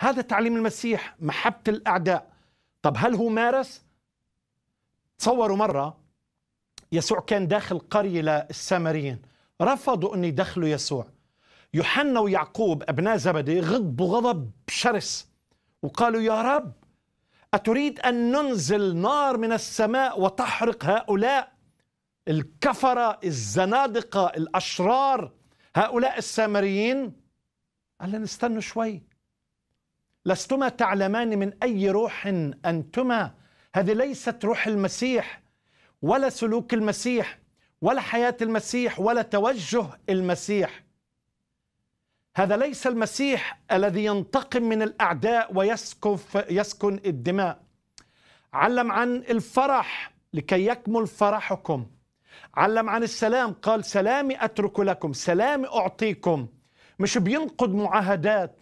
هذا تعليم المسيح محبة الأعداء طب هل هو مارس؟ تصوروا مرة يسوع كان داخل قرية للسامريين رفضوا أن يدخلوا يسوع يوحنا ويعقوب أبناء زبدي غضبوا غضب شرس وقالوا يا رب أتريد أن ننزل نار من السماء وتحرق هؤلاء الكفرة الزنادقة الأشرار هؤلاء السامريين قال لنا استنوا شوي لستما تعلمان من أي روح أنتما هذه ليست روح المسيح ولا سلوك المسيح ولا حياة المسيح ولا توجه المسيح هذا ليس المسيح الذي ينتقم من الأعداء ويسكف يسكن الدماء علم عن الفرح لكي يكمل فرحكم علم عن السلام قال سلامي أترك لكم سلامي أعطيكم مش بينقض معاهدات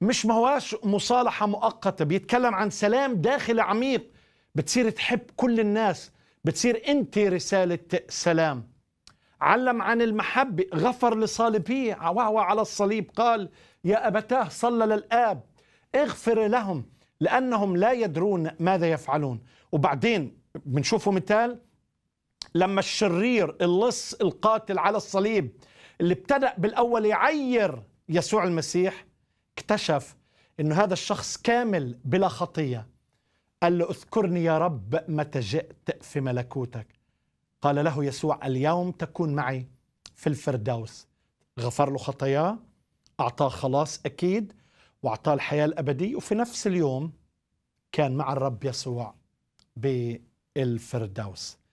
مش ما هواش مصالحة مؤقتة بيتكلم عن سلام داخلي عميق بتصير تحب كل الناس بتصير أنت رسالة سلام علم عن المحبة غفر لصالبيه وهو على الصليب قال يا أبتاه صلى للآب اغفر لهم لأنهم لا يدرون ماذا يفعلون وبعدين بنشوفه مثال لما الشرير اللص القاتل على الصليب اللي ابتدأ بالأول يعير يسوع المسيح اكتشف انه هذا الشخص كامل بلا خطيه قال له اذكرني يا رب متى جئت في ملكوتك قال له يسوع اليوم تكون معي في الفردوس غفر له خطاياه اعطاه خلاص اكيد واعطاه الحياه الابديه وفي نفس اليوم كان مع الرب يسوع بالفردوس